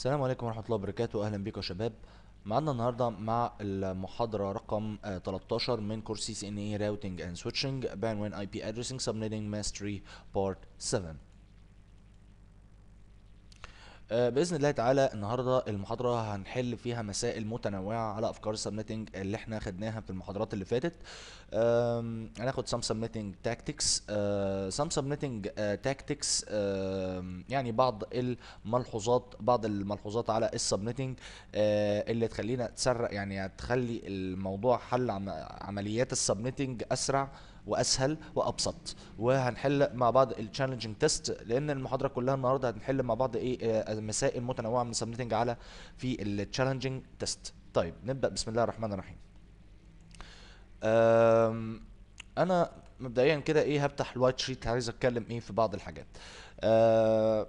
السلام عليكم ورحمة الله وبركاته أهلا بكم يا شباب معانا النهارده مع المحاضرة رقم 13 من كورس سي ان اي راوتنج اند سويتشنج بعنوان اي بي ادريسنج سبنيتنج ماستري بارت 7 آه، باذن الله تعالى النهارده المحاضره هنحل فيها مسائل متنوعه على افكار السبميتنج اللي احنا خدناها في المحاضرات اللي فاتت هناخد سام سبميتنج تاكتكس سام سبميتنج تاكتكس يعني بعض الملحوظات بعض الملحوظات على السبميتنج آه، اللي تخلينا تسرع يعني هتخلي الموضوع حل عمليات السبميتنج اسرع واسهل وابسط وهنحل مع بعض التشالنجنج تيست لان المحاضره كلها النهارده هنحل مع بعض ايه آه، مسائل متنوعه من سبمتنج على في التشالنجنج تيست طيب نبدا بسم الله الرحمن الرحيم انا مبدئيا كده ايه هفتح الوايت شيت عايز اتكلم ايه في بعض الحاجات آه،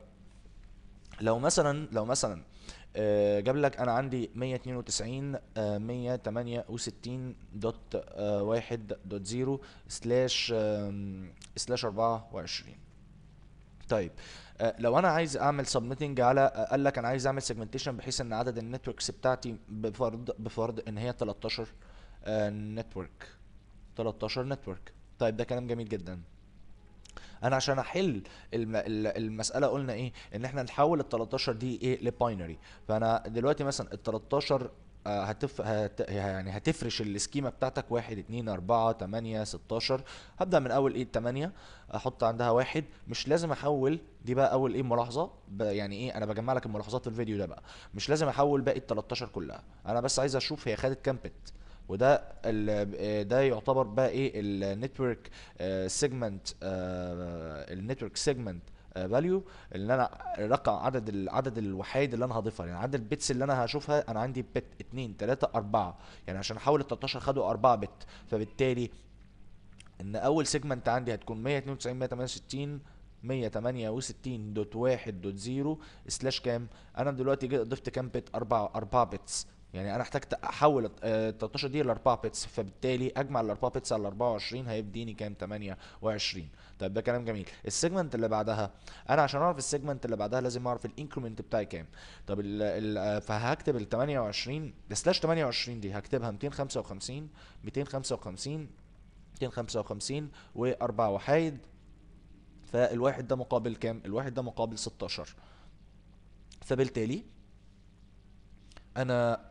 لو مثلا لو مثلا آه، جاب لك انا عندي 192 168 آه، دوت آه، واحد دوت زيرو سلاش سلاش 24 طيب لو انا عايز اعمل سبميتنج على قال لك انا عايز اعمل سيجمنتيشن بحيث ان عدد النتوركس بتاعتي بفرض بفرض ان هي 13 نتورك 13 نتورك طيب ده كلام جميل جدا انا عشان احل الم... المساله قلنا ايه ان احنا نحول ال 13 دي ايه لباينري فانا دلوقتي مثلا ال 13 آه، هتف... هت... يعني هتفرش السكيما بتاعتك 1 2 4 8 16 هبدا من اول ايه 8 احط عندها واحد مش لازم احول دي بقى اول ايه ملاحظه يعني ايه انا بجمع لك الملاحظات في الفيديو ده بقى مش لازم احول باقي ال 13 كلها انا بس عايز اشوف هي خدت كام بت وده آه، ده يعتبر بقى ايه النتورك سيجمنت النتورك سيجمنت فاليو اللي انا رقم عدد العدد الوحيد اللي انا هضيفها يعني عدد البيتس اللي انا هشوفها انا عندي بت 2 3 4 يعني عشان احول ال 13 خدوا 4 بت فبالتالي ان اول سيجمنت عندي هتكون 192 168 168.1.0 سلاش كام انا دلوقتي ضفت كام بت 4 4 بتس يعني انا احتاج احول ال 13 دي ل 4 بيتس فبالتالي اجمع ال 4 بيتس على 24 هيديني كام 28 طيب ده كلام جميل السيجمنت اللي بعدها انا عشان اعرف السيجمنت اللي بعدها لازم اعرف الانكريمنت بتاعي كام طب ال ال آه، فهكتب ال 28 سلاش 28 دي هكتبها 255 255 255 و 4 وحايد فالواحد ده مقابل كام الواحد ده مقابل 16 فبالتالي انا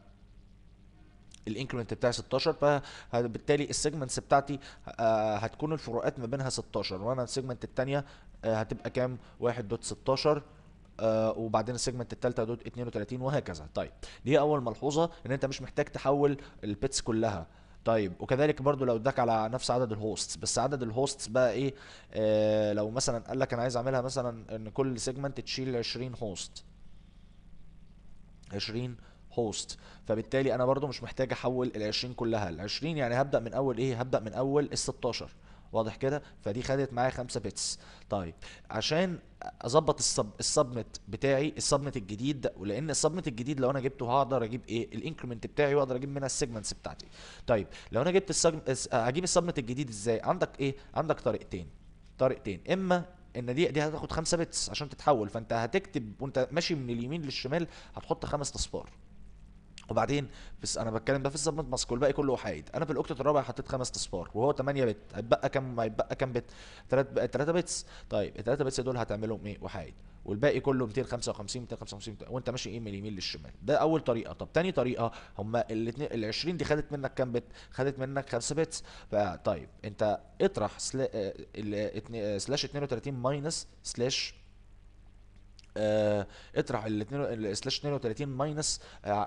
الانكريمنت بتاعي 16 فبالتالي السيجمنتس بتاعتي آه، هتكون الفروقات ما بينها 16 وانا السيجمنت الثانيه آه، هتبقى كام 1.16 آه، وبعدين السيجمنت الثالثه دوت 32 وهكذا طيب دي اول ملحوظه ان انت مش محتاج تحول البيتس كلها طيب وكذلك برضو لو اداك على نفس عدد الهوستس بس عدد الهوستس بقى ايه آه لو مثلا قال لك انا عايز اعملها مثلا ان كل سيجمنت تشيل 20 هوست 20 هوست فبالتالي انا برضو مش محتاج احول ال 20 كلها ال 20 يعني هبدا من اول ايه هبدا من اول ال 16 واضح كده فدي خدت معايا 5 بيتس طيب عشان اظبط السب السبمت بتاعي السبمت الجديد ولان السبمت الجديد لو انا جبته هقدر اجيب ايه الانكريمنت بتاعي واقدر اجيب منها السيجمنتس بتاعتي طيب لو انا جبت السجم... اجيب السبمت الجديد ازاي عندك ايه عندك طريقتين طريقتين اما ان دي دي هتاخد 5 بتس عشان تتحول فانت هتكتب وانت ماشي من اليمين للشمال هتحط خمس اصفار وبعدين بس انا بتكلم ده في السبمت ماسك والباقي كله وحايد انا في الاوكتت الرابع حطيت خمس اصفار وهو 8 بت هيتبقى كام هيتبقى كام بت 3 3 بتس طيب ال 3 بتس دول هتعملهم ايه وحايد والباقي كله 255 255 وانت ماشي ايه من اليمين للشمال ده اول طريقه طب تاني طريقه هما الاثنين ال 20 دي خدت منك كام بت خدت منك 5 بتس فطيب انت اطرح سلا... آه، آه، سلاش 32 ماينس سلاش آه، اطرح ال سلاش 32 ماينس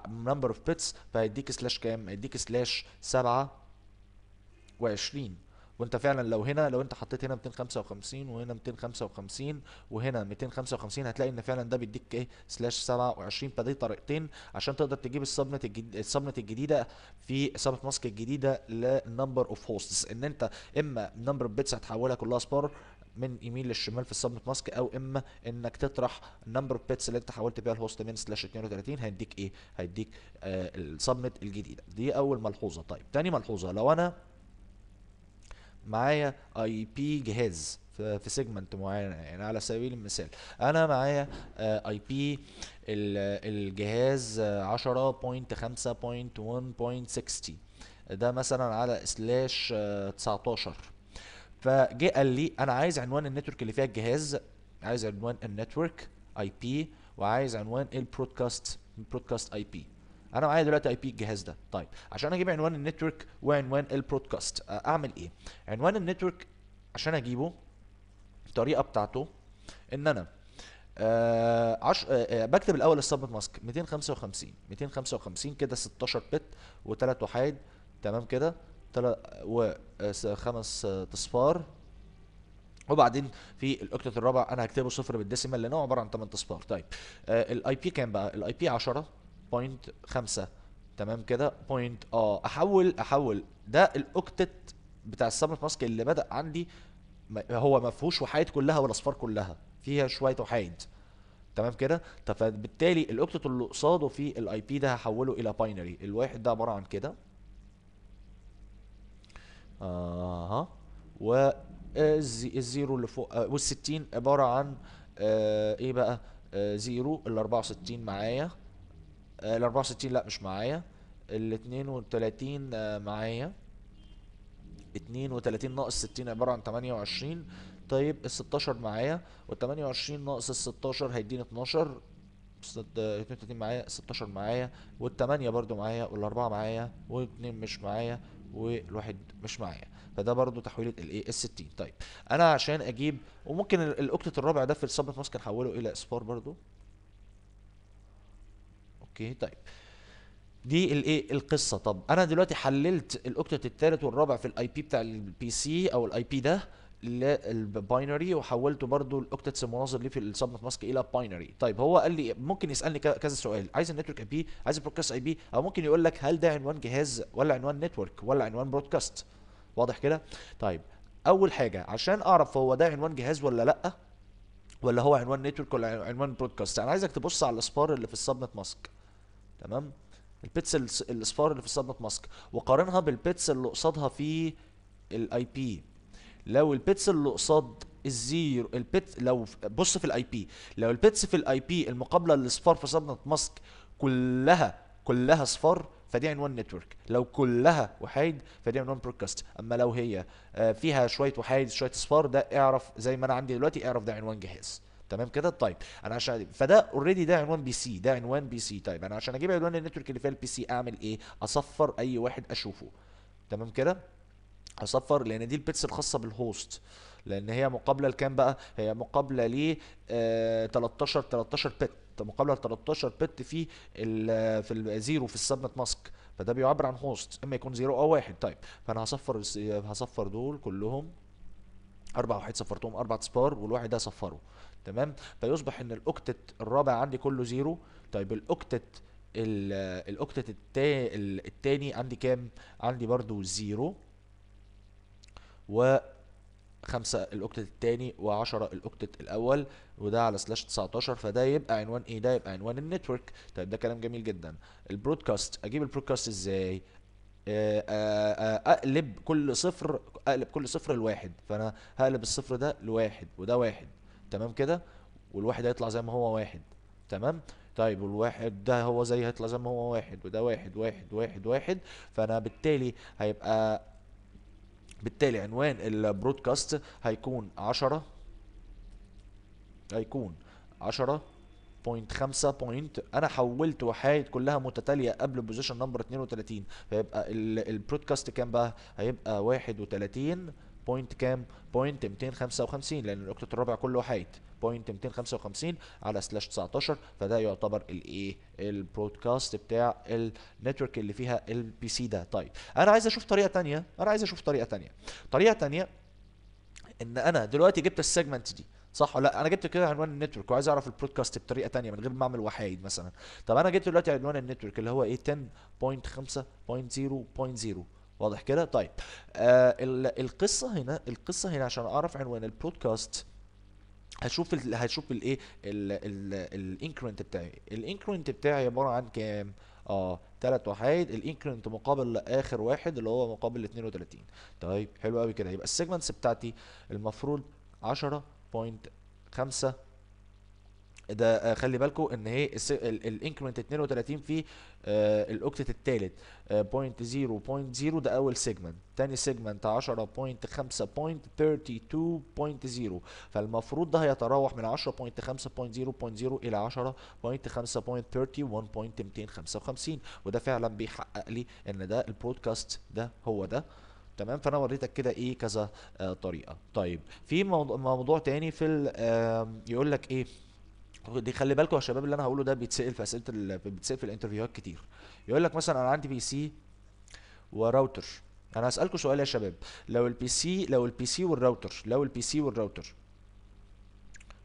نمبر اوف بيتس فهيديك سلاش كام؟ هيديك سلاش 27 وانت فعلا لو هنا لو انت حطيت هنا 255 وهنا 255 وهنا 255 هتلاقي ان فعلا ده بيديك ايه سلاش 27 فدي طريقتين عشان تقدر تجيب السبنت الجديد السبنت الجديده في سبنت ماسك الجديده لنمبر اوف هوستس ان انت اما نمبر اوف بيتس هتحولها كلها سبار من يمين للشمال في السبمت ماسك او اما انك تطرح نمبر اوف بيتس اللي انت حولت بيها الهوست من سلاش 32 هيديك ايه؟ هيديك آه السبمت الجديده دي اول ملحوظه طيب تاني ملحوظه لو انا معايا اي بي جهاز في سيجمنت معينه يعني على سبيل المثال انا معايا اي آه، بي الجهاز 10.5.1.60 ده مثلا على آه، سلاش 19 فجه قال لي انا عايز عنوان النتورك اللي فيها الجهاز عايز عنوان النتورك اي بي وعايز عنوان البرودكاست البرودكاست اي بي انا معايا دلوقتي اي بي الجهاز ده طيب عشان اجيب عنوان النتورك وعنوان البرودكاست اعمل ايه عنوان النتورك عشان اجيبه الطريقه بتاعته ان انا آه عش... آه بكتب الاول السبنت ماسك 255 255 كده 16 بت وثلاث وحيد تمام كده وخمس اصفار آه، وبعدين في الاوكتت الرابع انا هكتبه صفر بالديسيمال لان هو عباره عن 8 اصفار طيب آه، الاي بي كام بقى الاي بي 10 بوينت 5 تمام كده بوينت اه احول احول ده الاوكتت بتاع السبنت ماسك اللي بدا عندي هو ما فيهوش وحايد كلها ولا اصفار كلها فيها شويه وحايد تمام كده فبالتالي الاوكتت اللي قصاده في الاي بي ده هحوله الى باينري الواحد ده عباره عن كده اها والزيرو اللي فوق آه وال60 عباره عن آه ايه بقى آه زيرو ال 64 معايا آه، ال 64 لا مش معايا ال 32 آه معايا 32 ناقص 60 عباره عن 28 طيب ال 16 معايا وال 28 ناقص ال 16 هيديني 12 32 آه، معايا 16 معايا والتمانية برضو معايا والأربعة معايا واتنين مش معايا والواحد مش معايا فده برضو تحويله الايه اس 60 طيب انا عشان اجيب وممكن الاوكتت الرابع ده في السبت ماسك نحوله الى اسبار برضو اوكي طيب دي الايه القصه طب انا دلوقتي حللت الاوكتت الثالث والرابع في الاي بي بتاع البي سي او الاي بي ده للباينري وحولته برضو الاوكتتس المناظر ليه في السبنت ماسك الى باينري طيب هو قال لي ممكن يسالني كذا سؤال عايز النتورك اي بي عايز البرودكاست اي بي او ممكن يقول لك هل ده عنوان جهاز ولا عنوان نتورك ولا عنوان برودكاست واضح كده طيب اول حاجه عشان اعرف هو ده عنوان جهاز ولا لا ولا هو عنوان نتورك ولا عنوان برودكاست انا عايزك تبص على السبار اللي في السبنت ماسك تمام البيتس الصفار اللي في السبنت ماسك وقارنها بالبيتس اللي قصادها في الاي بي لو البيتس اللي قصاد الزيرو البيت لو بص في الاي بي لو البيتس في الاي بي المقابله للصفار في سبنت ماسك كلها كلها صفار فدي عنوان نتورك لو كلها وحيد فدي عنوان بروكاست اما لو هي آه، فيها شويه وحيد شويه صفار ده اعرف زي ما انا عندي دلوقتي اعرف ده عنوان جهاز تمام كده طيب انا عشان فده اوريدي ده عنوان بي سي ده عنوان بي سي طيب انا عشان اجيب عنوان النتورك اللي فيها البي سي اعمل ايه اصفر اي واحد اشوفه تمام كده هصفر لان دي البيتس الخاصه بالهوست لان هي مقابله لكام بقى هي مقابله ل 13 آه، 13 بت مقابله 13 بت في في الزيرو في السبنت ماسك فده بيعبر عن هوست اما يكون زيرو او واحد طيب فانا هصفر هصفر دول كلهم اربع واحد صفرتهم اربع سبار والواحد ده صفره تمام فيصبح ان الاوكتت الرابع عندي كله زيرو طيب الاوكتت الاوكتت التاني عندي كام عندي برضو زيرو و 5 الاوكتت الثاني و10 الاوكتت الاول وده على سلاش 19 فده يبقى عنوان ايه ده يبقى عنوان النتورك طيب ده كلام جميل جدا البرودكاست اجيب البرودكاست ازاي آه، آه، آه، اقلب كل صفر اقلب كل صفر لواحد فانا هقلب الصفر ده لواحد وده واحد تمام كده والواحد هيطلع زي ما هو واحد تمام طيب والواحد ده هو زي هيطلع زي ما هو واحد وده واحد واحد واحد واحد فانا بالتالي هيبقى بالتالي عنوان البرودكاست هيكون 10 هيكون 10 بوينت 5 بوينت انا حولت وحايد كلها متتاليه قبل البوزيشن نمبر 32 فيبقى البرودكاست كام بقى هيبقى 31 بوينت كام بوينت 255 لان الاوكتت الرابع كله وحايد 255 على سلاش 19 فده يعتبر الايه البرودكاست بتاع النتورك اللي فيها البي سي ده طيب انا عايز اشوف طريقه ثانيه انا عايز اشوف طريقه ثانيه طريقه ثانيه ان انا دلوقتي جبت السيجمنت دي صح ولا لا انا جبت كده عنوان النتورك وعايز اعرف البرودكاست بطريقه تانية من غير ما اعمل وحايد مثلا طب انا جبت دلوقتي عنوان النتورك اللي هو ايه 10.5.0.0 واضح كده طيب آه القصه هنا القصه هنا عشان اعرف عنوان البرودكاست هشوف الـ هشوف الايه الانكرمنت بتاعي الانكرمنت بتاعي عباره عن كام اه ثلاث وحيد الانكرمنت مقابل اخر واحد اللي هو مقابل 32 طيب حلو قوي كده يبقى السيجمنتس بتاعتي المفروض 10.5 ده آه، خلي بالكم ان هي الانكرمنت 32 في الاوكتت الثالث 0.0.0 ده اول سيجمنت تاني سيجمنت 10.5.32.0 فالمفروض ده هيتراوح من 10.5.0.0 الى 10.5.31.255 وده فعلا بيحقق لي ان ده البرودكاست ده هو ده تمام فانا وريتك كده ايه كذا آه، طريقه طيب في موضوع, موضوع تاني في يقول لك ايه دي خلي بالكم يا شباب اللي انا هقوله ده بيتسال في اسئله ال... بيتسال في الانترفيوهات كتير يقول لك مثلا انا عندي بي سي وراوتر انا هسالكم سؤال يا شباب لو البي سي لو البي سي والراوتر لو البي سي والراوتر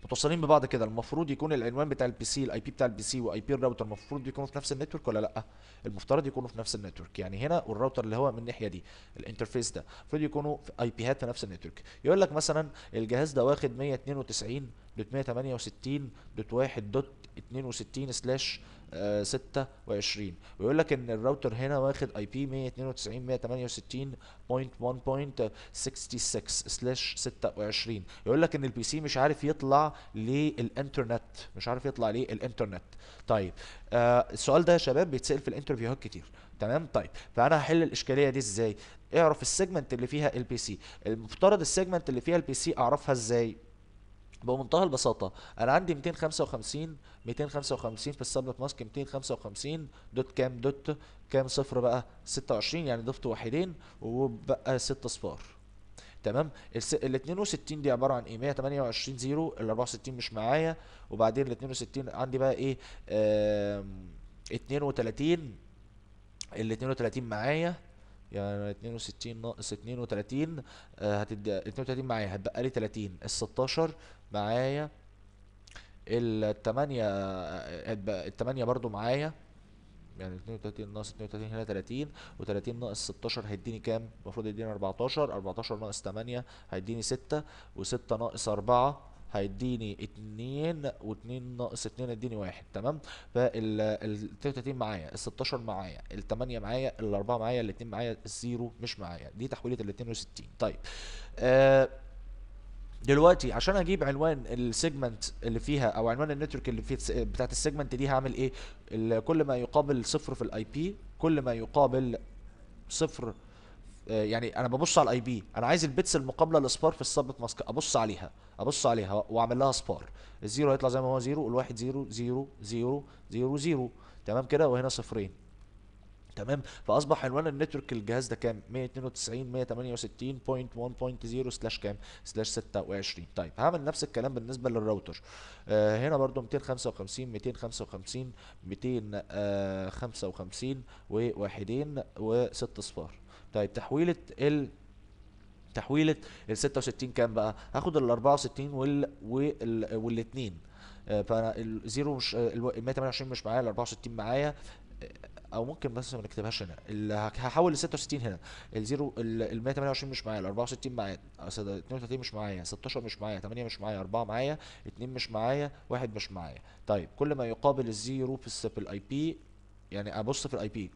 متوصلين ببعض كده المفروض يكون العنوان بتاع البي سي الاي بي بتاع البي سي واي بي الراوتر المفروض يكونوا في نفس النتورك ولا لا المفترض يكونوا في نفس النتورك يعني هنا والراوتر اللي هو من الناحيه دي الانترفيس ده المفروض يكونوا في اي بي هات في نفس النتورك يقول لك مثلا الجهاز ده واخد 192 دوت 168 دوت 1 دوت 62 سلاش 26 آه، ويقول لك ان الراوتر هنا واخد اي بي 192 168.1.66/26 يقول لك ان البي سي مش عارف يطلع للانترنت مش عارف يطلع للانترنت طيب آه السؤال ده يا شباب بيتسال في الانترفيوهات كتير تمام طيب فانا هحل الاشكاليه دي ازاي اعرف السيجمنت اللي فيها البي سي المفترض السيجمنت اللي فيها البي سي اعرفها ازاي بمنتهى البساطة أنا عندي 255 255 في السبلت ماسك 255 دوت كام دوت كام صفر بقى 26 يعني ضفت واحدين وبقى 6 صفار تمام ال 62 دي عبارة عن ايه 128 زيرو ال 64 مش معايا وبعدين ال 62 عندي بقى ايه 32 ال 32 معايا يعني 62 ناقص 32 آه هتدي 32 معايا هتبقى لي 30 ال 16 معايا ال 8 آه، هتبقى ال 8 برضو معايا يعني 32 ناقص 32 هنا 30 و30 ناقص 16 هيديني كام؟ المفروض يديني 14 14 ناقص 8 هيديني 6 و6 ناقص 4 هيديني 2 و2 ناقص 2 هيديني 1 تمام فال معايا ال 16 معايا ال 8 معايا ال 4 معايا ال 2 معايا الزيرو مش معايا دي تحويله ال 62 طيب آه، دلوقتي عشان اجيب عنوان السيجمنت اللي فيها او عنوان النتورك اللي فيه بتاعت السيجمنت دي هعمل ايه كل ما يقابل صفر في الاي بي كل ما يقابل صفر آه، يعني انا ببص على الاي بي انا عايز البيتس المقابله للسبار في السبت ماسك ابص عليها ابص عليها واعمل لها سبار الزيرو هيطلع زي ما هو زيرو والواحد زيرو زيرو زيرو زيرو زيرو تمام كده وهنا صفرين تمام فاصبح عنوان النتورك الجهاز ده كام 192 168.1.0 سلاش كام سلاش 26 طيب هعمل نفس الكلام بالنسبه للراوتر آه هنا برده 255 255 255 وواحدين وست اصفار طيب تحويله ال تحويله ال 66 كام بقى هاخد ال 64 وال وال والاثنين 0 آه، مش آه، ال 128 مش معايا ال 64 معايا آه، او ممكن بس ما نكتبهاش هنا هحول ال 66 هنا الزيرو ال 128 مش معايا ال 64 معايا 32 مش معايا 16 مش معايا 8 مش معايا 4 معايا 2 مش معايا 1 مش معايا طيب كل ما يقابل الزيرو في الاي بي يعني ابص في الاي بي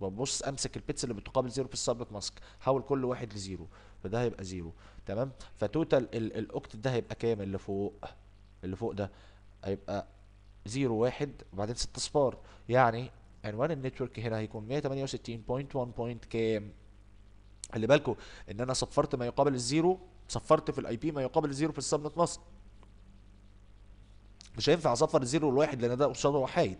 ببص امسك البيتس اللي بتقابل زيرو في السبنت ماسك حول كل واحد لزيرو فده هيبقى زيرو تمام فتوتال الاوكت ده هيبقى كام اللي فوق اللي فوق ده هيبقى زيرو واحد وبعدين ست اصفار يعني عنوان النتورك هنا هيكون 168.1. كام خلي بالكو ان انا صفرت ما يقابل الزيرو صفرت في الاي بي ما يقابل الزيرو في السبنت ماسك مش هينفع اصفر الزيرو الواحد لان ده قصاده وحايد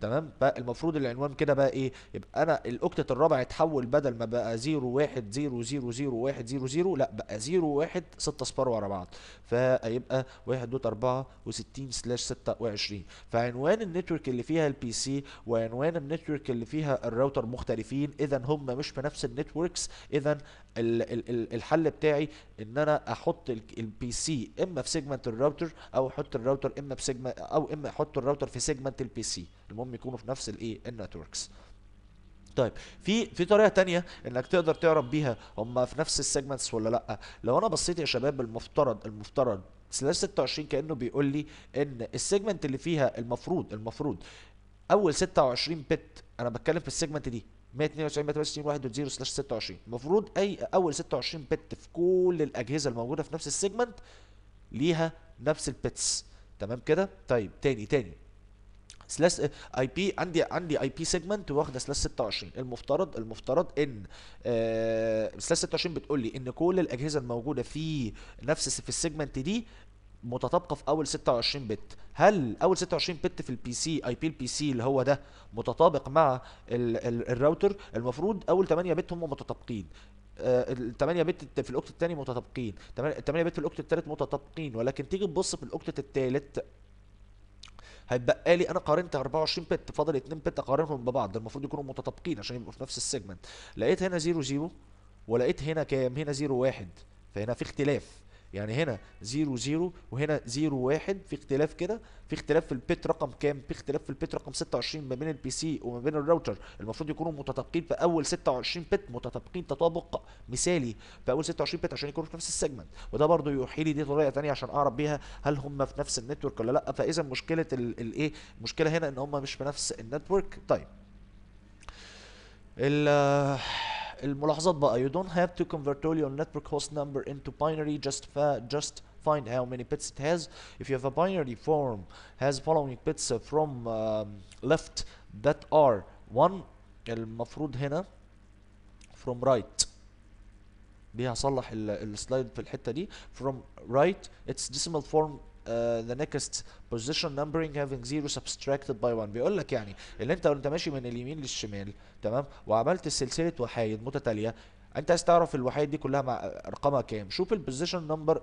تمام بقى المفروض العنوان كده بقى ايه يبقى انا الاوكتت الرابع اتحول بدل ما بقى 0 1 0 0 0 1 0 0 لا بقى 0 1 6 اصفار ورا بعض فهيبقى 1 دوت 4 و60 سلاش 26 فعنوان النتورك اللي فيها البي سي وعنوان النتورك اللي فيها الراوتر مختلفين اذا هم مش في نفس النتوركس اذا الحل بتاعي ان انا احط البي سي اما في سيجمنت الراوتر او احط الراوتر اما في سيجمنت او اما احط الراوتر في سيجمنت البي سي المهم يكونوا في نفس الايه النتوركس طيب في في طريقه تانية انك تقدر تعرف بيها هم في نفس السيجمنتس ولا لا لو انا بصيت يا شباب المفترض المفترض سلاش 26 كانه بيقول لي ان السيجمنت اللي فيها المفروض المفروض اول 26 بت انا بتكلم في السيجمنت دي 192 168 1 0 سلاش 26 المفروض اي اول 26 بت في كل الاجهزه الموجوده في نفس السيجمنت ليها نفس البتس تمام كده طيب تاني تاني سلاش اي آه، بي عندي عندي اي بي سيجمنت واخده سلاش 26 المفترض المفترض ان آه، سلاش 26 بتقول لي ان كل الاجهزه الموجوده في نفس في السيجمنت دي متطابقه في اول 26 بت هل اول 26 بت في البي سي اي بي البي سي اللي هو ده متطابق مع الـ الـ الراوتر المفروض اول 8 بت هم متطابقين آه، ال 8 بت في الاوكت الثاني متطابقين 8 بت في الاوكت الثالث متطابقين ولكن تيجي تبص في الاوكت الثالث هيتبقى لي انا قارنت 24 بت فاضل 2 بت اقارنهم ببعض المفروض يكونوا متطابقين عشان يبقوا في نفس السيجمنت لقيت هنا 0 0 ولقيت هنا كام هنا 0 1 فهنا في اختلاف يعني هنا 0 0 وهنا 0 1 في اختلاف كده في اختلاف في البيت رقم كام في اختلاف في البيت رقم 26 ما بين البي سي وما بين الراوتر المفروض يكونوا متطابقين في اول 26 بت متطابقين تطابق مثالي في اول 26 بت عشان يكونوا في نفس السيجمنت وده برضو يوحي لي دي طريقه ثانيه عشان اعرف بيها هل هم في نفس النتورك ولا لا فاذا مشكله الايه المشكله هنا ان هم مش في نفس النتورك طيب ال الملاحظات بقى you don't have to convert all your network host number into binary just just find how many bits it has if you have a binary form has following bits from um, left that are 1 المفروض هنا from right بيها صلح السلايد في الحته دي from right its decimal form Uh, the next position numbering having zero subtracted by 1 بيقول لك يعني اللي انت وانت ماشي من اليمين للشمال تمام وعملت سلسله وحايد متتاليه انت عايز تعرف الوحايد دي كلها مع ارقامها كام شوف البوزيشن نمبر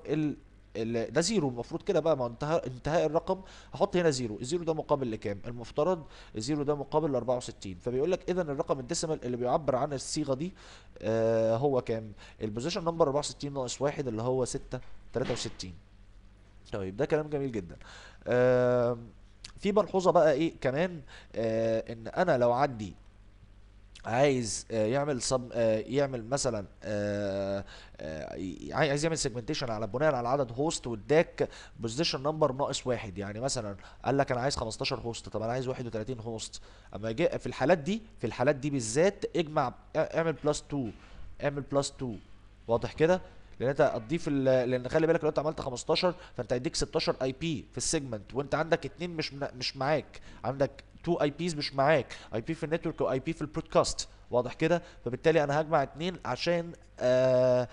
ال ده زيرو المفروض كده بقى ما انتهى انتهاء الرقم هحط هنا زيرو الزيرو ده مقابل لكام المفترض الزيرو ده مقابل ل 64 فبيقول لك اذا الرقم الديسيمال اللي بيعبر عن الصيغه دي آه هو كام البوزيشن نمبر 64 ناقص 1 اللي هو 6 63 طيب ده كلام جميل جدا في ملحوظه بقى ايه كمان آه، ان انا لو عندي عايز آه، يعمل سب آه، يعمل مثلا عايز يعمل سيجمنتيشن على بناء على عدد هوست واداك بوزيشن نمبر ناقص واحد يعني مثلا قال لك انا عايز 15 هوست طب انا عايز 31 هوست اما في الحالات دي في الحالات دي بالذات اجمع اعمل بلس 2 اعمل بلس 2 واضح كده لان انت هتضيف لان خلي بالك لو انت عملت 15 فانت هيديك 16 اي بي في السيجمنت وانت عندك اثنين مش مش معاك عندك تو اي بيز مش معاك اي بي في النتورك واي بي في البرودكاست واضح كده فبالتالي انا هجمع اتنين عشان آآ آه،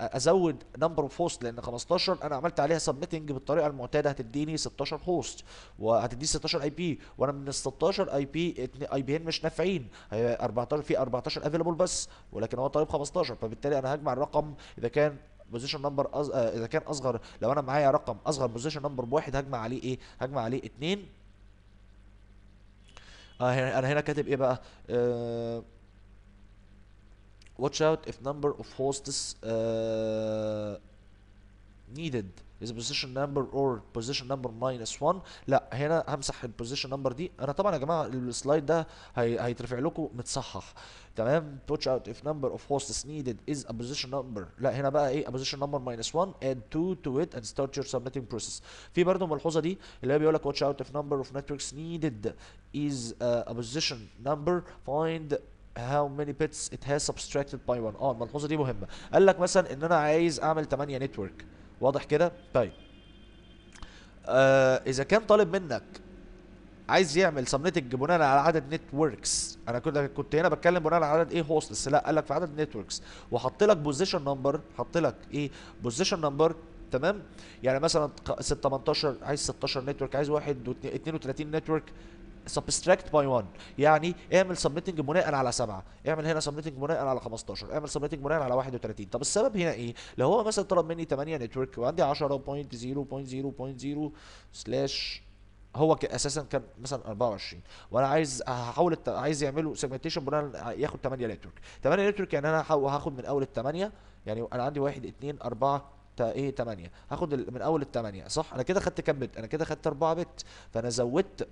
آه، ازود نمبر اوف هوست لان 15 انا عملت عليها سبميتنج بالطريقه المعتاده هتديني 16 هوست وهتديني 16 اي بي وانا من ال 16 اي بي اي بيين مش نافعين 14 في 14 افيلبل بس ولكن هو طالب 15 فبالتالي انا هجمع الرقم اذا كان بوزيشن نمبر أز... آه، اذا كان اصغر لو انا معايا رقم اصغر بوزيشن نمبر بواحد هجمع عليه ايه؟ هجمع عليه اثنين انا هنا كاتب ايه بقى آه watch out if number of hosts uh, needed is position number or position number minus one لا هنا همسح ال position number دي انا طبعا يا جماعه السلايد ده هي هيترفع لكم متصحح تمام watch out if number of hosts needed is a position number لا هنا بقى ايه a position number minus one add two to it and start your submitting process في برضه ملحوظه دي اللي هي بيقول لك watch out if number of networks needed is a position number find how many bits it has subtracted by 1 اه الملحوظه دي مهمه قال لك مثلا ان انا عايز اعمل 8 نتورك واضح كده طيب آه اذا كان طالب منك عايز يعمل سبنيتنج بناء على عدد نتوركس انا كنت كنت هنا بتكلم بناء على عدد ايه هوستس لا قال لك في عدد نتوركس وحط لك بوزيشن نمبر حط لك ايه بوزيشن نمبر تمام يعني مثلا 18 عايز 16 نتورك عايز واحد 32 نتورك سبستراكت باي 1 يعني اعمل سبميتنج بناء على 7 اعمل هنا سبميتنج بناء على 15 اعمل سبميتنج بناء على 31 طب السبب هنا ايه لو هو مثلا طلب مني 8 نتورك وعندي 10.0.0.0 سلاش هو اساسا كان مثلا 24 وانا عايز هحاول عايز يعملوا سيجمنتيشن بناء ياخد 8 نتورك 8 نتورك يعني انا هاخد من اول الثمانيه يعني انا عندي 1 2 4 ايه 8 هاخد من اول الثمانيه صح انا كده خدت كام بت انا كده خدت 4 بت فانا زودت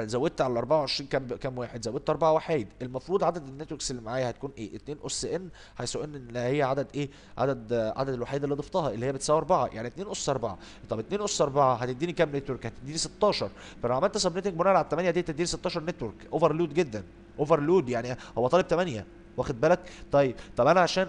زودت على ال 24 كام كام واحد زودت اربعه وحيد المفروض عدد النتوركس اللي معايا هتكون ايه 2 اس ان حيث ان اللي هي عدد ايه عدد عدد الوحيد اللي ضفتها اللي هي بتساوي 4 يعني 2 اس 4 طب 2 اس 4 هتديني كام نتورك هتديني 16 فلو عملت سبنيتنج بناء على ال 8 دي تديني 16 نتورك اوفرلود جدا اوفرلود يعني هو طالب 8 واخد بالك طيب طب انا عشان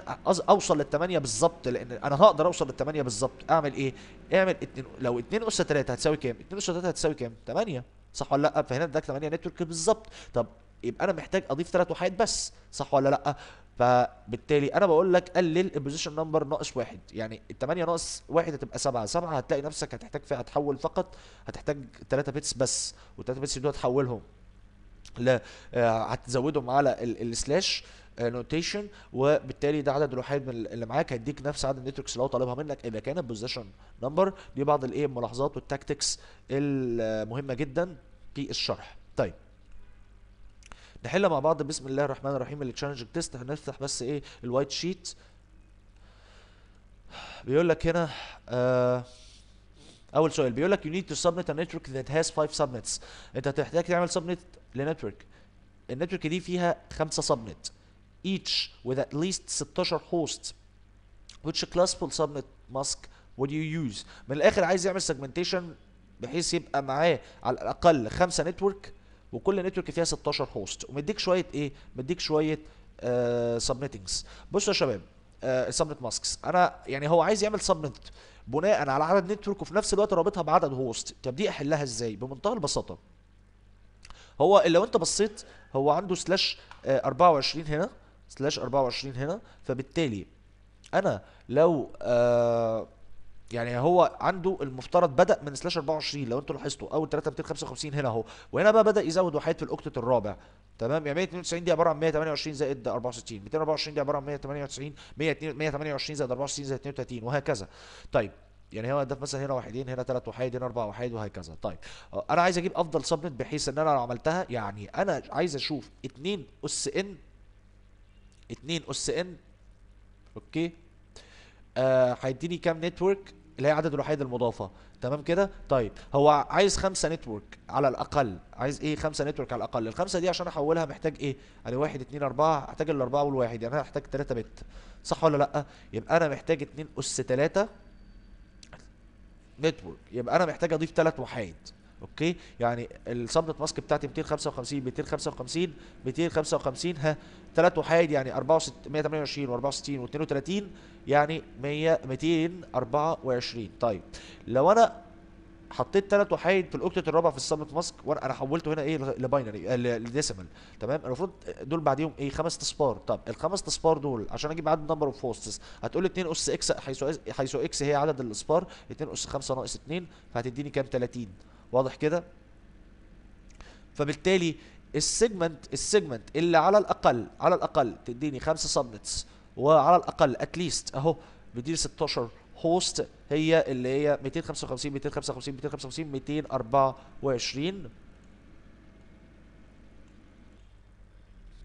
اوصل للثمانيه بالظبط لان انا هقدر اوصل للثمانيه بالظبط اعمل ايه اعمل اتنين لو 2 اس 3 هتساوي كام 2 اس 3 هتساوي كام 8 صح ولا لا فهنا ده 8 نتورك بالظبط طب يبقى انا محتاج اضيف ثلاث وحدات بس صح ولا لا فبالتالي انا بقول لك قلل البوزيشن نمبر ناقص واحد يعني ال 8 ناقص واحد هتبقى 7 7 هتلاقي نفسك هتحتاج فيها تحول فقط هتحتاج 3 بيتس بس وال 3 بيتس دول هتحولهم ل آه، هتزودهم على السلاش آه، نوتيشن وبالتالي ده عدد الوحيد من اللي معاك هيديك نفس عدد النتركس اللي هو طالبها منك اذا كانت بوزيشن نمبر دي بعض الايه الملاحظات والتاكتكس المهمه جدا في الشرح طيب نحلها مع بعض بسم الله الرحمن الرحيم التشالنجنج تيست هنفتح بس ايه الوايت شيت بيقول لك هنا آه اول سؤال بيقول لك يو نيد تو سبنت ا نتورك ذات هاز 5 سبنتس انت هتحتاج تعمل سبنت لنتورك النتورك دي فيها خمسه سبنت each with at least 16 hosts which classful subnet mask would you use من الاخر عايز يعمل سيجمنتيشن بحيث يبقى معاه على الاقل خمسه نتورك وكل نتورك فيها 16 هوست ومديك شويه ايه مديك شويه سبنتنجز آه، بصوا يا شباب السبنت آه، ماسكس انا يعني هو عايز يعمل سبنت بناء على عدد نتورك وفي نفس الوقت رابطها بعدد هوست طب دي احلها ازاي بمنتهى البساطه هو إيه، لو انت بصيت هو عنده سلاش آه، 24 هنا سلاش 24 هنا فبالتالي انا لو آه يعني هو عنده المفترض بدا من سلاش 24 لو انتوا لاحظتوا اول 3 255 هنا اهو وهنا بقى بدا يزود وحيد في الاوكتت الرابع تمام يعني 192 دي عباره عن 128 زائد 64 224 دي عباره عن 198 128 زائد 64 زائد 32 وهكذا طيب يعني هو ده مثلا هنا واحدين هنا ثلاث وحيد هنا اربع وحيد وهكذا طيب انا عايز اجيب افضل سبنت بحيث ان انا لو عملتها يعني انا عايز اشوف 2 اس ان 2 اس ان اوكي آه، هيديني آه كام نتورك اللي هي عدد الوحيد المضافه تمام كده طيب هو عايز خمسة نتورك على الاقل عايز ايه خمسة نتورك على الاقل الخمسة دي عشان احولها محتاج ايه انا يعني واحد اتنين اربعة احتاج الاربعة والواحد يعني انا أحتاج تلاتة بت صح ولا لا يبقى انا محتاج اتنين اس تلاتة نتورك يبقى انا محتاج اضيف تلات وحيد اوكي يعني الصدمه ماسك بتاعتي 255 255 255 ها ثلاث وحايد يعني 64 128 و64 و32 يعني 100 224 طيب لو انا حطيت ثلاث وحايد في الاوكتت الرابع في السبت ماسك وانا انا حولته هنا ايه لباينري آه، لديسيمال تمام المفروض دول بعديهم ايه خمس تصفار طب الخمس تصفار دول عشان اجيب عدد نمبر اوف هوستس هتقول لي 2 اس اكس حيث حيث اكس هي عدد الاصفار 2 اس 5 ناقص 2 فهتديني كام 30 واضح كده فبالتالي السيجمنت السيجمنت اللي على الاقل على الاقل تديني خمسه سبنتس وعلى الاقل اتليست اهو بيديني 16 هوست هي اللي هي 255 255 255 224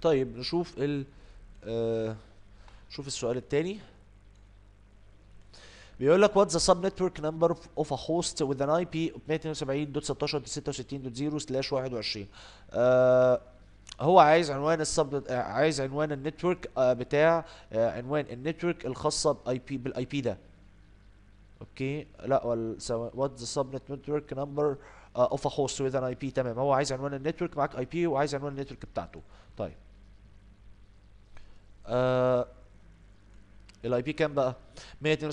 طيب نشوف ال آه نشوف السؤال الثاني بيقول لك واتس ذا سب نتورك نمبر اوف ا هوست وذ ان اي بي 172.16.66.0/21 آه هو عايز عنوان السب آه، عايز عنوان النتورك آه بتاع آه عنوان النتورك الخاصه باي بي بالاي بي ده اوكي لا ولا وات ذا سب نتورك نمبر اوف ا هوست وذ ان اي بي تمام هو عايز عنوان النتورك معاك اي بي وعايز عنوان النتورك بتاعته طيب آه الاي بي كام بقى 172.16.66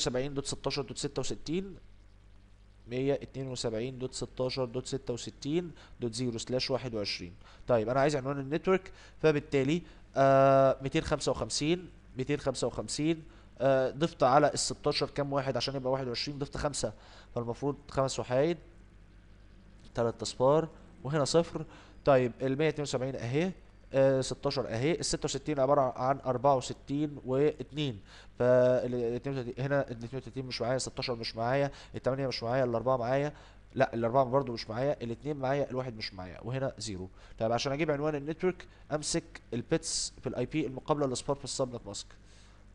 سلاش 21 طيب انا عايز عنوان النتورك فبالتالي آه 255 255 آه ضفت على ال 16 كام واحد عشان يبقى 21 ضفت 5 فالمفروض 5 وحايد 3 اصفار وهنا صفر طيب ال 172 اهي 16 آه، اهي ال 66 عباره عن 64 و2 فال 32 هنا ال 32 مش معايا 16 مش معايا ال 8 مش معايا ال 4 معايا لا ال 4 برضه مش معايا ال 2 معايا الواحد مش معايا وهنا زيرو طيب عشان اجيب عنوان النتورك امسك البيتس في الاي بي المقابله للسبار في السبنت ماسك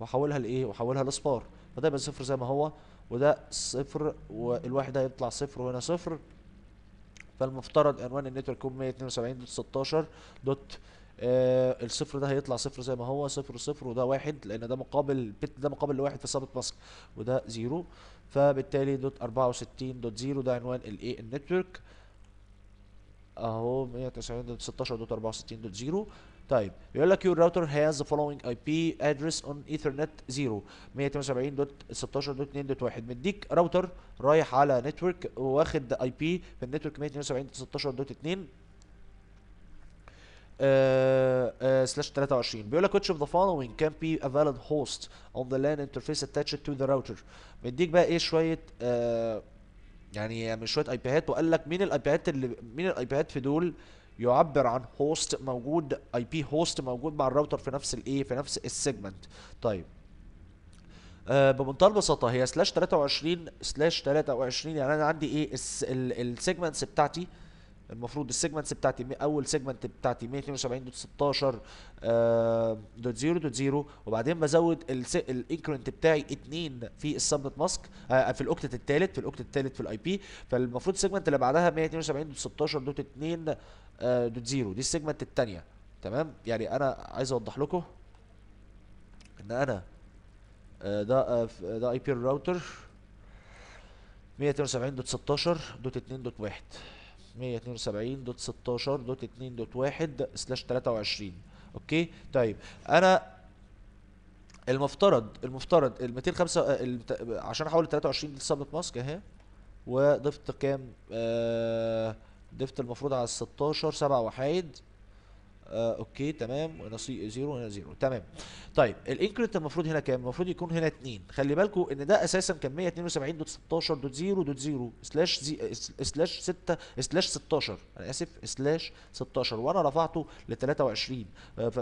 واحولها لايه واحولها لسبار فده يبقى صفر زي ما هو وده صفر والواحد ده صفر وهنا صفر فالمفترض عنوان النتورك يكون 172.16.1 آه الصفر ده هيطلع صفر زي ما هو صفر صفر وده واحد لان ده مقابل بت ده مقابل لواحد في ثابت ماسك وده زيرو فبالتالي دوت اربعة وستين دوت زيرو ده عنوان الاي النتورك اهو مية وتسعين دوت ستاشر دوت اربعة وستين دوت زيرو طيب بيقول لك يور راوتر هاز ذا فولوينج اي بي address اون ايثرنت 0 178.16.2.1 مديك راوتر رايح على نتورك واخد اي بي في النتورك 178.16.2 سلاش آه، آه، 23 بيقول لك which of the following can be a valid host on the LAN interface attached to the router مديك بقى ايه شويه آه يعني من شويه اي بيهات وقال لك مين الاي بيهات اللي مين الاي بيهات في دول يعبر عن هوست موجود اي بي هوست موجود مع الراوتر في نفس الايه في نفس السيجمنت طيب آه بمنتهى البساطه هي سلاش 23 سلاش 23 يعني انا عندي ايه السيجمنتس بتاعتي المفروض السيجمنتس بتاعتي اول سيجمنت بتاعتي 172 دوت 16 آه، دوت 0 دوت 0 وبعدين بزود الانكرنت بتاعي 2 في السبنت ماسك آه، في الاوكتت الثالث في الاوكتت الثالث في الاي بي فالمفروض السيجمنت اللي بعدها 172 دوت 16 دوت 2 آه، دوت 0 دي السيجمنت الثانيه تمام يعني انا عايز اوضح لكم ان انا ده ده اي بي راوتر 172.16.2.1 1721621 23 اوكي طيب انا المفترض المفترض ال 205 آه، عشان احول ال 23 دي ماسك اهي وضفت كام آه ضفت المفروض على ال 16 7 وحايد آه اوكي تمام هنا زيرو هنا زيرو تمام طيب الانكريمنت المفروض هنا كام المفروض يكون هنا 2 خلي بالكم ان ده اساسا كان 172.16.0.0 سلاش زي سلاش 6 سلاش 16 انا اسف سلاش 16 وانا رفعته ل 23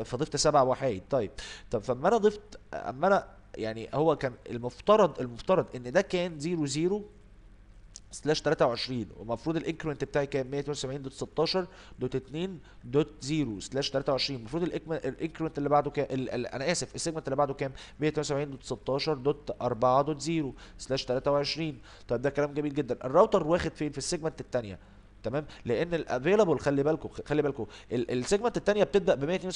فضفت سبع وحايد طيب طب فاما انا ضفت اما انا يعني هو كان المفترض المفترض ان ده كان 0 سلاش 23 ومفروض الانكرمنت بتاعي كام 178 دوت 16 دوت 2 دوت 0 سلاش 23 المفروض الانكرمنت اللي بعده كام انا اسف السيجمنت اللي بعده كام 178 دوت 16 دوت 4 دوت 0 سلاش 23 طيب ده كلام جميل جدا الراوتر واخد فين في السيجمنت الثانيه تمام لان الافيلابل خلي بالكم خلي بالكم السيجمنت الثانيه بتبدا ب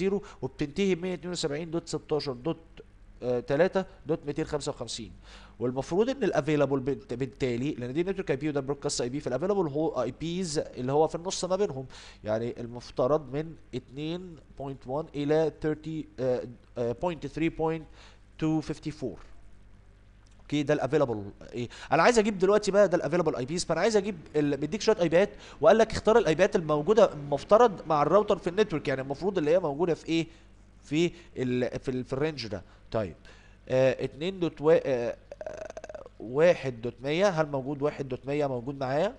172.16.2.0 وبتنتهي ب 172.16.2 3 دوت 255 والمفروض ان الافيلابل بالتالي لان دي نتورك اي بي وده برودكاست اي بي فالافيلابل هو اي بيز اللي هو في النص ما بينهم يعني المفترض من 2.1 الى 30.3.254 آه، آه، اوكي ده الافيلابل ايه انا عايز اجيب دلوقتي بقى ده الافيلابل اي بيز فانا عايز اجيب مديك شويه اي بيات وقال لك اختار الاي بيات الموجوده المفترض مع الراوتر في النتورك يعني المفروض اللي هي موجوده في ايه في ال في, في الرينج ده طيب آه، اتنين دوت و... آه, آه، دوت مية هل موجود واحد دوت مية موجود معايا؟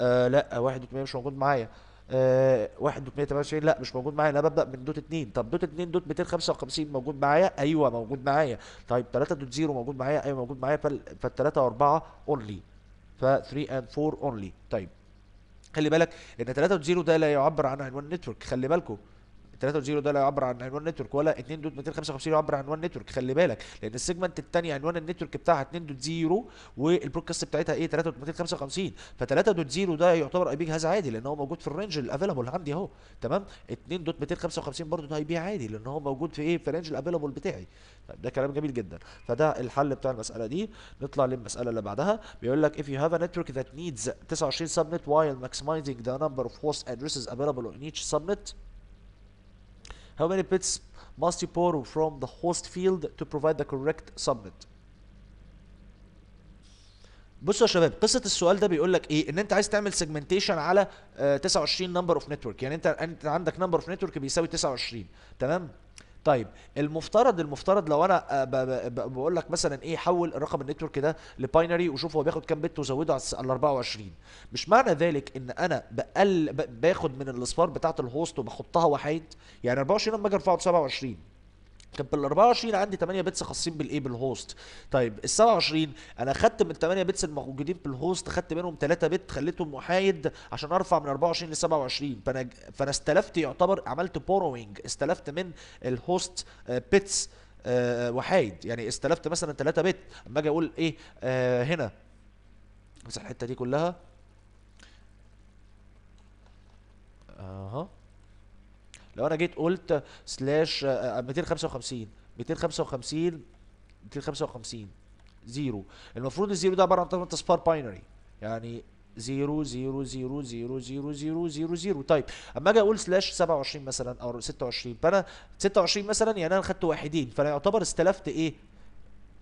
آه لا واحد دوت مية مش موجود معايا آه 1 دوت 128 لا مش موجود معايا انا ببدا من دوت 2 طب دوت اتنين دوت وخمسين موجود معايا ايوه موجود معايا طيب تلاتة دوت زيرو موجود معايا ايوه موجود معايا فال واربعة اونلي ف 3 اند 4 اونلي طيب خلي بالك ان 3 و0 ده لا يعبر عن عنوان النتورك خلي بالكم 3.0 ده لا يعبر عن عنوان نتورك ولا 2.255 يعبر عن عنوان نتورك خلي بالك لان السيجمنت الثاني عنوان النتورك بتاعها 2.0 والبرودكاست بتاعتها ايه 3.255 ف 3.0 ده يعتبر اي بي جهاز عادي لان هو موجود في الرينج الافيلابل عندي اهو تمام 2.255 برضه ده اي بي عادي لان هو موجود في ايه في الرينج الافيلابل بتاعي ده كلام جميل جدا فده الحل بتاع المساله دي نطلع للمساله اللي بعدها بيقول لك if you have a network that needs 29 subnet while maximizing the number of host addresses available on each subnet How many bits must you borrow from the host field to provide the correct submit بصوا يا شباب قصه السؤال ده بيقول لك ايه ان انت عايز تعمل سيجمنتيشن على 29 نمبر اوف نتورك يعني انت انت عندك نمبر اوف نتورك بيساوي 29 تمام طيب المفترض المفترض لو انا آه، بقول لك مثلا ايه حول الرقم النتورك ده لباينري وشوف هو بياخد كام بت وزوده على 24 مش معنى ذلك ان انا بقل باخد من الاصفار بتاعه الهوست وبحطها وحيد يعني 24 لما اجي ارفعه ب 27 كان بال 24 عندي 8 بتس خاصين بالايه بالهوست طيب ال 27 انا خدت من 8 بتس الموجودين بالهوست خدت منهم 3 بت خليتهم محايد عشان ارفع من 24 ل 27 فانا فانا استلفت يعتبر عملت بوروينج استلفت من الهوست آه، بتس آه، آه، وحايد يعني استلفت مثلا 3 بت اما اجي اقول ايه هنا امسح الحته دي كلها اها لو انا جيت قلت سلاش 255 255 255 زيرو المفروض الزيرو ده عباره عن تصفار باينري يعني زيرو زيرو زيرو زيرو زيرو زيرو زيرو زيرو طيب اما اجي اقول سلاش 27 مثلا او 26 فانا 26 مثلا يعني انا خدت واحدين فانا يعتبر استلفت ايه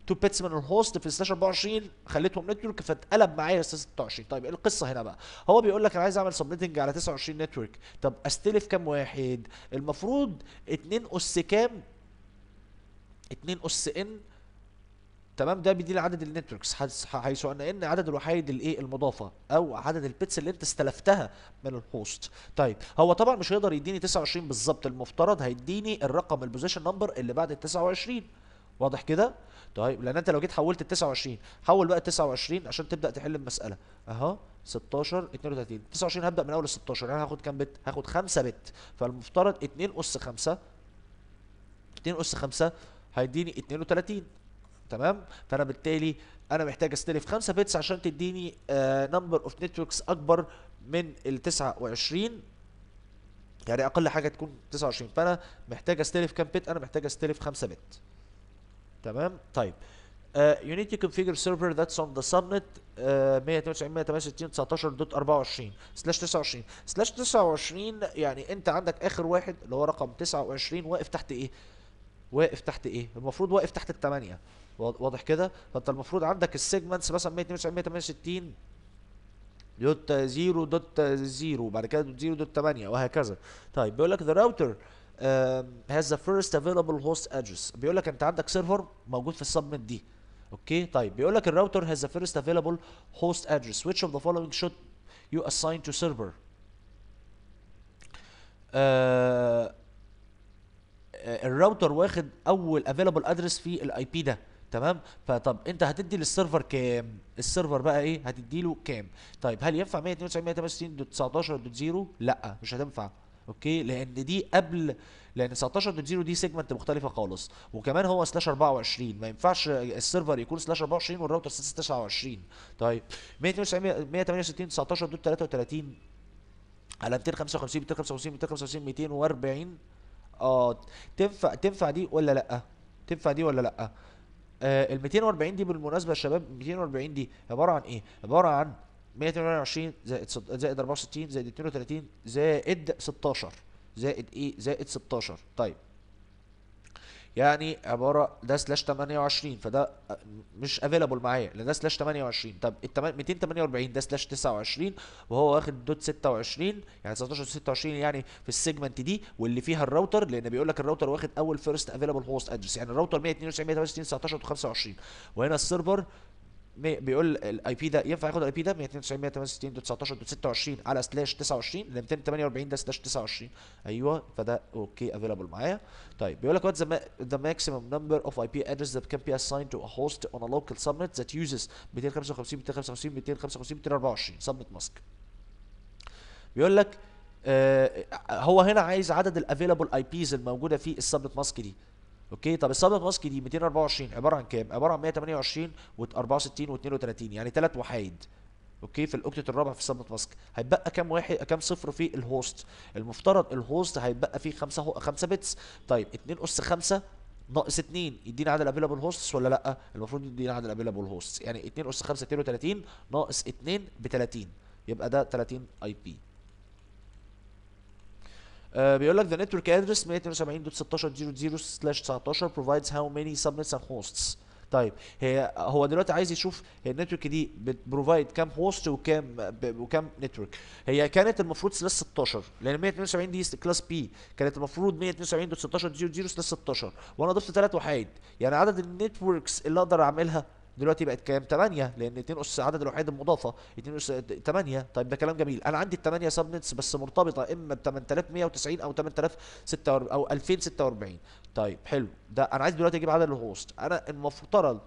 تو بيتس من الهوست في سلاش 24 خليتهم نتورك فاتقلب معايا 26 طيب القصه هنا بقى هو بيقول لك انا عايز اعمل سبليتنج على 29 نتورك طب استلف كام واحد المفروض 2 اس كام 2 اس ان تمام ده بيدي عدد النتوركس حيث ان ان عدد الوحيد الايه المضافه او عدد البيتس اللي انت استلفتها من الهوست طيب هو طبعا مش هيقدر يديني 29 بالظبط المفترض هيديني الرقم البوزيشن نمبر اللي بعد ال 29 واضح كده طيب لان انت لو جيت حولت ال 29 حول بقى ال 29 عشان تبدا تحل المساله اهو 16 32 29 هبدا من اول ال 16 يعني انا هاخد كام بت هاخد 5 بت فالمفترض 2 اس 5 2 اس 5 هيديني 32 تمام فانا بالتالي انا محتاج استلف 5 بتس عشان تديني نمبر اوف نتوركس اكبر من ال 29 يعني اقل حاجه تكون 29 فانا محتاج استلف كام بت انا محتاج استلف 5 بت تمام طيب يونيتي تو كونفيجر سيرفر ذاتس اون ذا سبنت 192 168 سلاش 29 سلاش 29 يعني انت عندك اخر واحد اللي هو رقم 29 واقف تحت ايه؟ واقف تحت ايه؟ المفروض واقف تحت ال 8 واضح كده؟ فانت المفروض عندك السيجمنتس مثلا 192.168 دوت 0 دوت 0 وبعد كده دوت 0 دوت 8 وهكذا طيب بيقول لك ذا راوتر هاز ذا فيرست افيلبل هوست ادرس بيقول لك انت عندك سيرفر موجود في السبنت دي اوكي طيب بيقول لك الراوتر هاز ذا فيرست افيلبل هوست ادرس which of the following should you assign to server الراوتر uh, واخد اول افيلبل ادرس في الاي بي ده تمام فطب انت هتدي للسيرفر كام السيرفر بقى ايه هتدي له كام طيب هل ينفع 192.168.19.0 لا مش هتنفع اوكي لان دي قبل لان 19.0 دي سيجمنت مختلفه خالص وكمان هو سلاش 24 ما ينفعش السيرفر يكون سلاش 24 والراوتر سلاش 29 طيب 168 19 دوت 33 على 255 255 255 240 اه تنفع تنفع دي ولا لا تنفع دي ولا لا آه ال 240 دي بالمناسبه يا شباب 240 دي عباره عن ايه عباره عن 128 زائد زائد 64 زائد 32 زائد 16 زائد ايه زائد 16 طيب يعني عباره ده سلاش 28 فده مش افيلابل معايا لان ده سلاش 28 طب ال 248 ده سلاش 29 وهو واخد دوت 26 يعني 19 و26 يعني في السيجمنت دي واللي فيها الراوتر لان بيقول لك الراوتر واخد اول فيرست افيلابل هوست ادرس يعني الراوتر 192 168 19 و25 وهنا السيرفر بيقول الاي بي ده ينفع ياخد الاي بي ده 168 19 26 على سلاش 29 ل 248 ده سلاش 29 ايوه فده اوكي افيلابل معايا طيب بيقول لك وات ذا ماكسيمم نمبر اوف اي بي addresses ذات كان بي assigned to a host on a local subnet ذات يوزز 255 255 255 224 subnet ماسك بيقول لك آه هو هنا عايز عدد الافيلابل اي بيز الموجوده في السبنت ماسك دي اوكي طب السب ماسك دي 224 عباره عن كام عباره عن 128 و64 و32 يعني ثلاث وحايد اوكي في الاوكتيت الرابع في السبنت ماسك هيتبقى كام واحد كام صفر في الهوست المفترض الهوست هيتبقى فيه هو خمسه بتس طيب 2 اس 5 ناقص 2 يدينا عدد الافيلابل هوستس ولا لا المفروض يدينا عدد الافيلابل هوستس يعني 2 اس 5 32 ناقص 2 ب 30 يبقى ده 30 اي بي آه، بيقول لك the network address 172.16.0.0/19 provides how many subnets and hosts طيب هي هو دلوقتي عايز يشوف هي النتورك دي بتبروفايد كام هوست وكام وكام نتورك هي كانت المفروض سلاس 16 لان 172 دي كلاس بي كانت المفروض 172.16.0.0 سلاس 16 وانا ضفت ثلاث وحايد يعني عدد النتوركس اللي اقدر اعملها دلوقتي بقت كام 8 لان 2 اس عدد الوحيد المضافه 2 اس 8 طيب ده كلام جميل انا عندي ال 8 سبنتس بس مرتبطه اما ب 8190 او 8046 او 2046 طيب حلو ده انا عايز دلوقتي اجيب عدد الهوست انا المفترض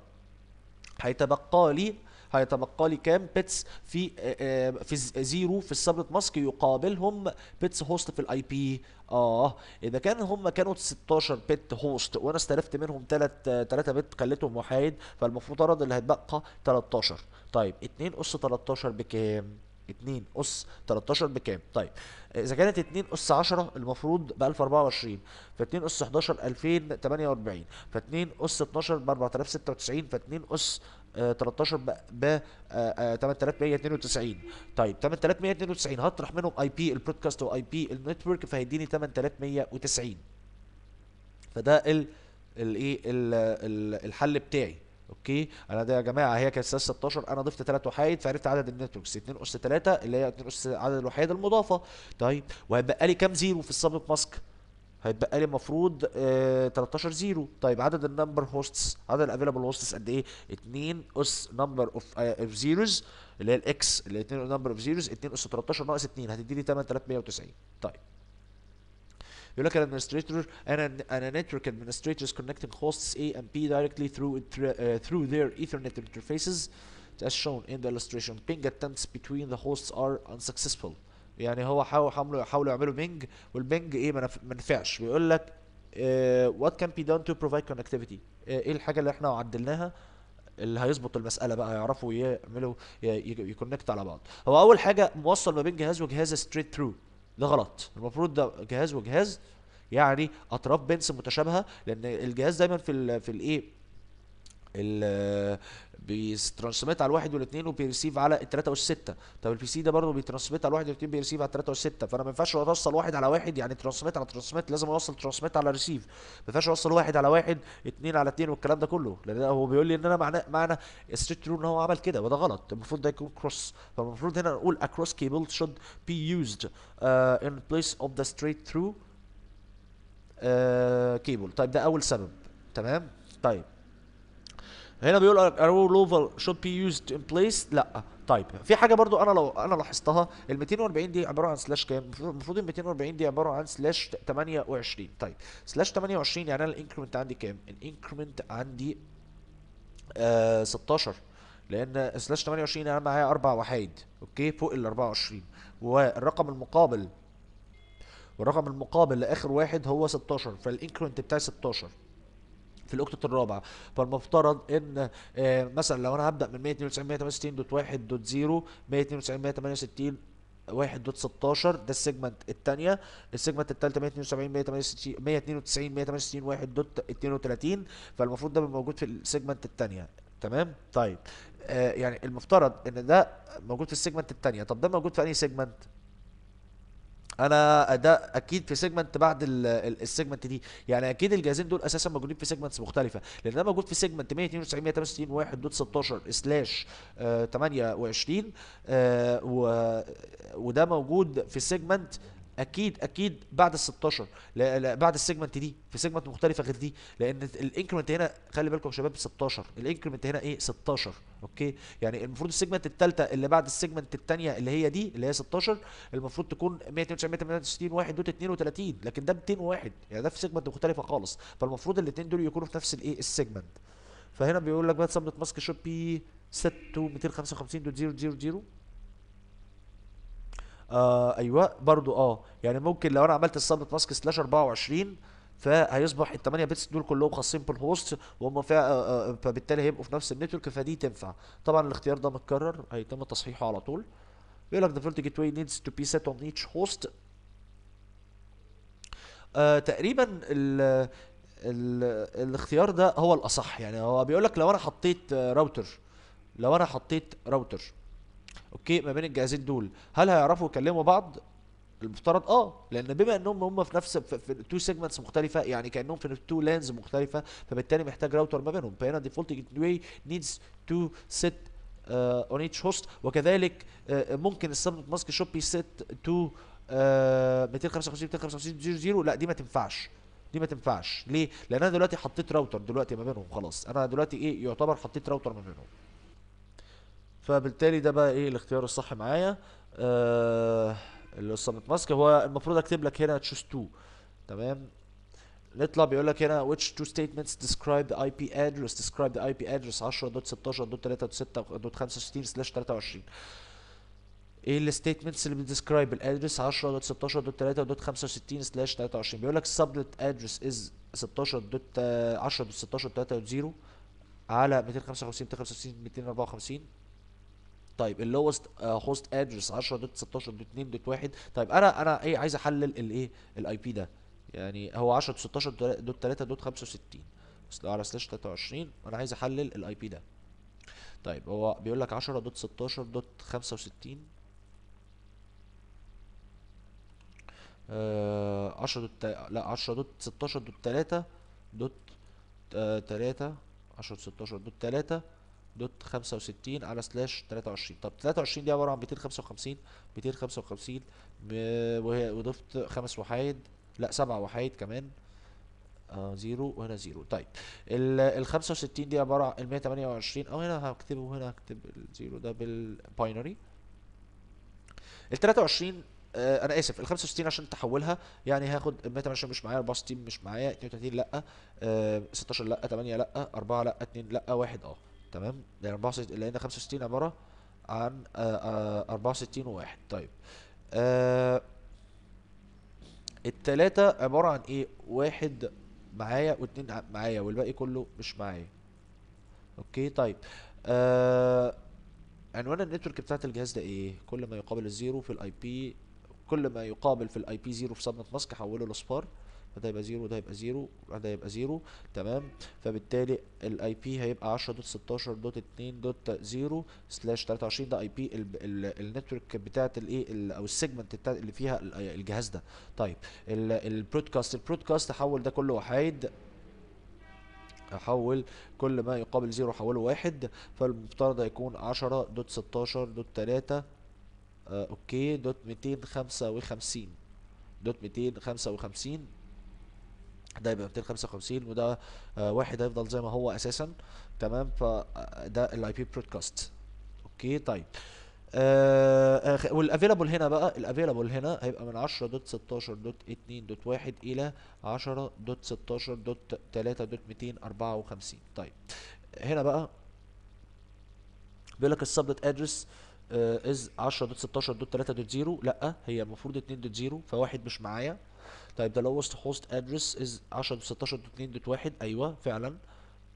هيتبقى لي هيتبقى لي كام بيتس في آه، آه، في زيرو في السبنت ماسك يقابلهم بيتس هوست في الاي بي اه اذا كان هم كانوا 16 بت هوست وانا استلفت منهم 3 3 بت خليتهم محايد فالمفروض ارد اللي هيتبقى 13 طيب 2 اس 13 بكام 2 اس 13 بكام طيب اذا كانت 2 اس 10 المفروض ب 1024 ف 2 اس 11 2048 ف 2 اس 12 ب 4096 ف 2 اس 13 ب 8192 آه، آه، طيب 8192 هطرح منهم اي بي البرودكاست واي بي النتورك فهيديني 8190 فده ال الايه الحل بتاعي اوكي انا ده يا جماعه هي كانت 16 انا ضفت 3 وحايد فعرفت عدد النتوركس 2 اس 3 اللي هي 2 اس عدد الوحيد المضافه طيب وهيبقى لي كام زيرو في السابق ماسك هيتبقى لي المفروض آه 13 زيرو طيب عدد النمبر هوستس عدد الافيلابل هوستس قد ايه 2 اس نمبر اوف اوف زيروز اللي هي الاكس اللي هي 2 نمبر اوف زيروز 2 اس 13 ناقص 2 هتديني 8190 طيب يقول لك الادمنستريتور انا انا نتورك ادمنستريتورز كونكتنج هوستس اي ام بي دايركتلي ثرو ثرو ذير ايثرنت انترفيسز as shown in the illustration ping attempts between the hosts are unsuccessful يعني هو حاولوا حاولوا يعملوا بينج والبينج ايه ما نفعش بيقول لك وات كان بي دون تو بروفايد كونكتيفيتي ايه الحاجه اللي احنا عدلناها اللي هيظبط المساله بقى يعرفوا يعملوا يكونكت على بعض هو اول حاجه موصل ما بين جهاز وجهاز ستريت ثرو ده غلط المفروض ده جهاز وجهاز يعني اطراف بنس متشابهه لان الجهاز دايما في الـ في الايه بيترانسميت على الواحد والاثنين وبيرسيف على الثلاثه والسته طب البي سي ده برضه بيترانسميت على الواحد والاثنين بيرسيف على الثلاثه والسته فانا ما ينفعش اوصل واحد على واحد يعني ترانسميت على ترانسميت لازم اوصل ترانسميت على ريسيف ما ينفعش اوصل واحد على واحد اثنين على اثنين والكلام ده كله لان هو بيقول لي ان انا معنى معنى ستريت رول ان هو عمل كده وده غلط المفروض ده يكون كروس فالمفروض هنا نقول across cable should be used ان uh, in place of the straight through uh, cable طيب ده اول سبب تمام طيب هنا بيقول ارو لوفر شود بي يوزد ان بليس لا طيب في حاجه برضو انا لو انا لاحظتها ال 240 دي عباره عن سلاش كام المفروض ال 240 دي عباره عن سلاش 28 طيب سلاش 28 يعني انا الانكرمنت عندي كام الانكرمنت عندي آه 16 لان سلاش 28 انا معايا اربع وحايد اوكي فوق ال 24 والرقم المقابل والرقم المقابل لاخر واحد هو 16 فالانكرمنت بتاعي 16 في الاوكتة الرابعه فالمفترض ان آه، مثلا لو انا هبدا من 192 192.68.1.16 ده السيجمنت الثانيه السيجمنت الثالثه 172 192 192 1.32 فالمفروض ده موجود في السيجمنت الثانيه تمام طيب آه يعني المفترض ان ده موجود في السيجمنت الثانيه طب ده موجود في انهي سيجمنت انا اداء اكيد في سيجمنت بعد السيجمنت دي يعني اكيد الجهازين دول اساسا موجودين في سيجمنتس مختلفه لان انا موجود في سيجمنت 192 168 1 دوت 16 سلاش 28 وده موجود في سيجمنت اكيد اكيد بعد ال 16 بعد السيجمنت دي في سيجمنت مختلفه غير دي لان الانكريمنت هنا خلي بالكم يا شباب 16 الانكريمنت هنا ايه 16 اوكي يعني المفروض السيجمنت الثالثه اللي بعد السيجمنت الثانيه اللي هي دي اللي هي 16 المفروض تكون 192 168 1 دوت 32 لكن ده 201 يعني ده في سيجمنت مختلفه خالص فالمفروض الاثنين دول يكونوا في نفس الايه السيجمنت فهنا بيقول لك بقى سمنه ماسك شوب 255 دوت 255.000 آه ايوه برضو اه يعني ممكن لو انا عملت السبت ماسك سلاش 24 فهيصبح ال 8 بيتس دول كلهم خاصين بالهوست وهم آه، آه، آه، فبالتالي هيبقوا في نفس النتورك فدي تنفع طبعا الاختيار ده متكرر هيتم تصحيحه على طول بيقول لك ذا default جيت واي نيدز تو بي سيت اون ايتش هوست تقريبا ال الاختيار ده هو الاصح يعني هو بيقول لك لو انا حطيت راوتر لو انا حطيت راوتر اوكي ما بين الجهازين دول هل هيعرفوا يكلموا بعض المفترض اه لان بما انهم هم في نفس في تو سيجمنتس مختلفه يعني كانهم في تو لانز مختلفه فبالتالي محتاج راوتر ما بينهم فهنا ديفولت جيتوي واي نيدز تو سيت اون ايتش هوست وكذلك uh, ممكن السبنت ماسك شوب سيت تو 255 255 00 لا دي ما تنفعش دي ما تنفعش ليه؟ لان انا دلوقتي حطيت راوتر دلوقتي ما بينهم خلاص انا دلوقتي ايه يعتبر حطيت راوتر ما بينهم فبالتالي ده بقى ايه الاختيار الصح معايا آه السمت ماسك هو المفروض اكتب لك هنا تشوز to تمام نطلع بيقول لك هنا which two statements describe the IP address describe the IP address 10.16.3.6.65/23 ايه الستيتمنتس اللي بتديسكرايب الادرس 10.16.3.65/23 بيقول لك subnet address is 16.10.16.3.0 على 255 255 254 طيب اللوست هوست ادرس 10 دوت 16 دوت 2 دوت 1 طيب انا انا ايه عايز احلل الايه الاي بي ده يعني هو 10 دوت 16 دوت 3 دوت 65 على سلاش 23 انا عايز احلل الاي بي ده طيب هو بيقول لك 10 دوت 16 دوت 65 10 آه، دوت لا 10 دوت 16 دوت 3 دوت 3 10 16 دوت 3 دوت 65 على سلاش 23 طب 23 دي عباره عن 255 255 وهي وضفت خمس وحايد لا سبع وحايد كمان آه زيرو وهنا زيرو طيب ال 65 دي عباره عن ال 128 او هنا هكتبه هنا هكتب الزيرو ده بالباينري ال 23 آه انا اسف ال 65 عشان تحولها يعني هاخد 128 مش معايا تيم مش معايا 32 لا آه 16 لا 8 لا 4 لا 2 لا 1 اه تمام لان 64 لان 65 عباره عن 64 آه، آه، و1 طيب آه التلاتة عبارة عن ايه واحد معايا واتنين معايا والباقي كله مش معايا اوكي طيب آه عنوان النتورك بتاعت الجهاز ده ايه كل ما يقابل الزيرو في الاي بي كل ما يقابل في الاي بي زيرو في سبنت ماسك حوله لسبار فده يبقى زيرو وده يبقى زيرو وده يبقى زيرو تمام فبالتالي الاي بي هيبقى 101620 23 ده اي بي النتورك بتاعت الايه او السيجمنت بتاعت اللي فيها الجهاز ده طيب البرودكاست البرودكاست حول ده كله وحيد احول كل ما يقابل زيرو احوله واحد فالمفترض هيكون 10.16.3 آه اوكي دوت 255 دوت 255 ده يبقى 255 وده آه، واحد هيفضل زي ما هو اساسا تمام فده الاي بي برودكاست اوكي طيب آه والافيلابل هنا بقى الافيلابل هنا هيبقى من 10.16.2.1 الى 10.16.3.254 طيب هنا بقى بيقول لك السبنت ادرس از 10.16.3.0 لا هي المفروض 2.0 فواحد مش معايا طيب ده lowest host address is 10.16.2.1 ايوه فعلا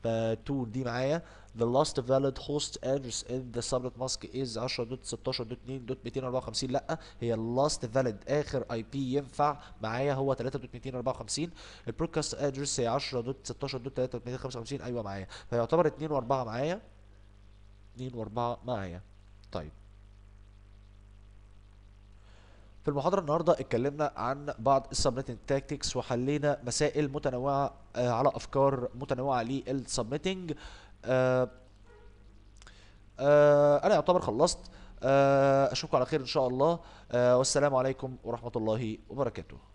ف 2 دي معايا the last valid host address in the subnet mask is 10.16.2.254 لا هي last valid اخر اي بي ينفع معايا هو 3.254 البرودكاست ادرس هي 10.16.3.255 ايوه معايا فيعتبر 2 و4 معايا 2 و4 معايا طيب في المحاضرة النهاردة اتكلمنا عن بعض السبميتنج تاكتكس وحلينا مسائل متنوعة آه، على أفكار متنوعة للسبميتنج آه، آه، أنا يعتبر خلصت أشوفكم على خير إن شاء الله والسلام عليكم ورحمة الله وبركاته